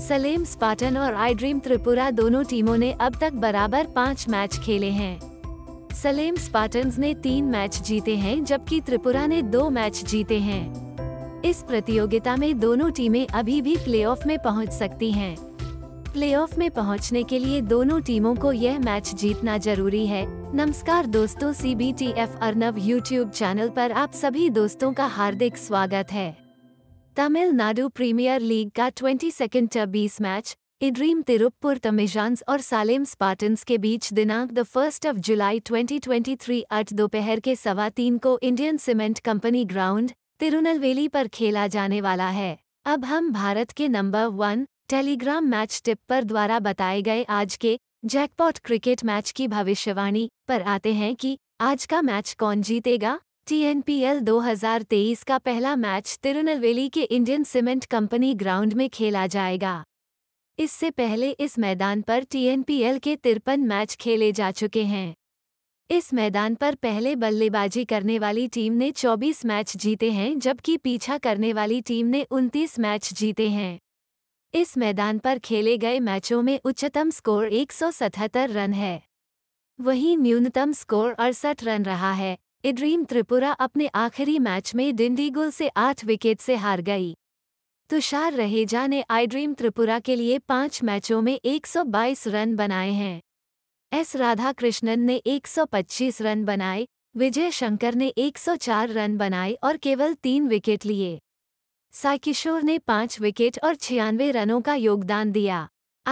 सलेम स्पाटन और आई ड्रीम त्रिपुरा दोनों टीमों ने अब तक बराबर पाँच मैच खेले हैं सलेम स्पाटन ने तीन मैच जीते हैं जबकि त्रिपुरा ने दो मैच जीते हैं इस प्रतियोगिता में दोनों टीमें अभी भी प्लेऑफ में पहुंच सकती हैं। प्लेऑफ में पहुंचने के लिए दोनों टीमों को यह मैच जीतना जरूरी है नमस्कार दोस्तों C B T F Arnav YouTube channel पर आप सभी दोस्तों का हार्दिक स्वागत है तमिलनाडु प्रीमियर लीग का ट्वेंटी सेकेंड बीस मैच इड्रीम तिरुप्पुर तमिजांस और सालेम स्पार्टन्स के बीच दिनांक the first of July 2023 at दोपहर के सवा तीन को Indian cement company ground Tirunelveli पर खेला जाने वाला है अब हम भारत के number one Telegram match tipper द्वारा बताए गए आज के जैकपॉट क्रिकेट मैच की भविष्यवाणी पर आते हैं कि आज का मैच कौन जीतेगा टीएनपीएल 2023 का पहला मैच तिरुनलवेली के इंडियन सीमेंट कंपनी ग्राउंड में खेला जाएगा इससे पहले इस मैदान पर टीएनपीएल के तिरपन मैच खेले जा चुके हैं इस मैदान पर पहले बल्लेबाजी करने वाली टीम ने 24 मैच जीते हैं जबकि पीछा करने वाली टीम ने 29 मैच जीते हैं इस मैदान पर खेले गए मैचों में उच्चतम स्कोर 177 रन है वहीं न्यूनतम स्कोर अड़सठ रन रहा है इड्रीम त्रिपुरा अपने आखिरी मैच में डिंडीगुल से आठ विकेट से हार गई तुषार रहेजा ने आईड्रीम त्रिपुरा के लिए पाँच मैचों में 122 रन बनाए हैं एस राधाकृष्णन ने 125 रन बनाए विजय शंकर ने 104 रन बनाए और केवल तीन विकेट लिए साइकिशोर ने पाँच विकेट और छियानवे रनों का योगदान दिया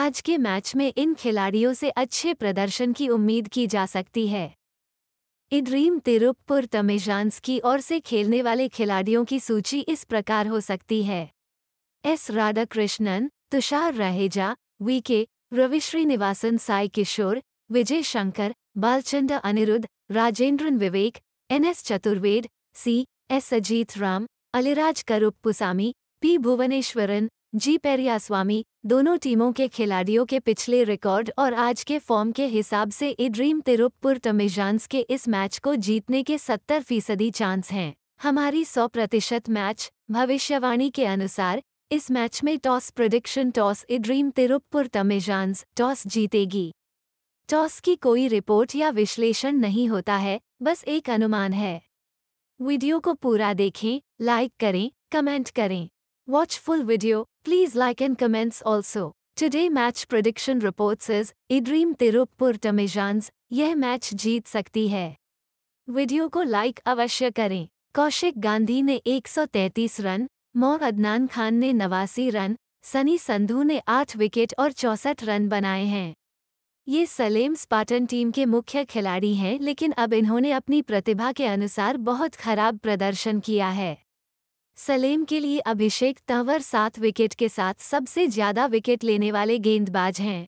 आज के मैच में इन खिलाड़ियों से अच्छे प्रदर्शन की उम्मीद की जा सकती है इड्रीम तिरुपुर तमेजांस की ओर से खेलने वाले खिलाड़ियों की सूची इस प्रकार हो सकती है S Radhakrishnan Tushar Raheja V K Ravisrinivasan Sai Kishore Vijay Shankar Balchand Anirudh Rajendran Vivek N S Chaturved C S Ajith Ram Aliraj Karuppusamy P Bhuvaneshwaran G Periyaswamy दोनों टीमों के खिलाड़ियों के पिछले रिकॉर्ड और आज के फॉर्म के हिसाब से इड्रीम तिरुपुर टमिजांस के इस मैच को जीतने के 70 फीसदी चांस हैं हमारी 100 प्रतिशत मैच भविष्यवाणी के अनुसार इस मैच में toss prediction toss iDream Tiruppur Tamizhans toss जीतेगी टॉस की कोई रिपोर्ट या विश्लेषण नहीं होता है बस एक अनुमान है वीडियो को पूरा देखें लाइक करें कमेंट करें watch full video Please like and comments also. Today match prediction reports is Idream Tirupur Tamizhans, yeh match jeet sakti hai. Video ko like avashya करें Kaushik Gandhi ne 133 run, मोर Adnan Khan ne 89 run, Sunny Sandhu ne 8 wicket aur 64 run banaye hain. ये Salem स्पाटन team के मुख्य खिलाड़ी हैं लेकिन अब इन्होंने अपनी प्रतिभा के अनुसार बहुत खराब प्रदर्शन किया है सलेम के लिए अभिषेक तंवर सात विकेट के साथ सबसे ज्यादा विकेट लेने वाले गेंदबाज हैं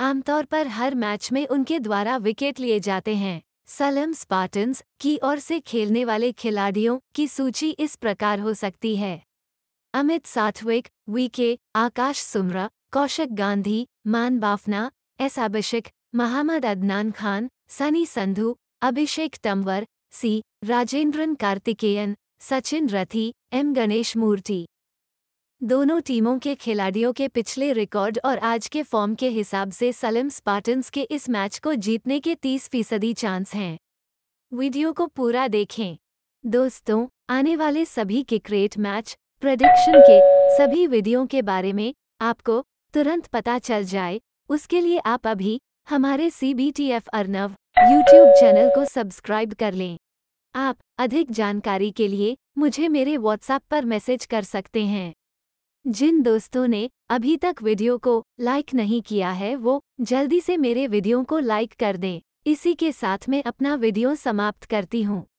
आमतौर पर हर मैच में उनके द्वारा विकेट लिए जाते हैं सलेम स्पार्टन्स की ओर से खेलने वाले खिलाड़ियों की सूची इस प्रकार हो सकती है Amit Sathvik V K Akash Sumra Kaushik Gandhi Maan Bafna S Abhishek Mohammed Adnan Khan Sunny Sandhu Abhishek Tanwar C Rajendran Karthikeyan Sachin Rathi M Ganesh मूर्ति दोनों टीमों के खिलाड़ियों के पिछले रिकॉर्ड और आज के फॉर्म के हिसाब से सलम स्पार्टन्स के इस मैच को जीतने के 30 फीसदी चांस हैं वीडियो को पूरा देखें दोस्तों आने वाले सभी क्रिकेट मैच प्रडिक्शन के सभी वीडियो के बारे में आपको तुरंत पता चल जाए उसके लिए आप अभी हमारे C B T F Arnav YouTube channel को सब्सक्राइब कर लें आप अधिक जानकारी के लिए मुझे मेरे व्हाट्सएप पर मैसेज कर सकते हैं जिन दोस्तों ने अभी तक वीडियो को लाइक नहीं किया है वो जल्दी से मेरे वीडियो को लाइक कर दें इसी के साथ मैं अपना वीडियो समाप्त करती हूँ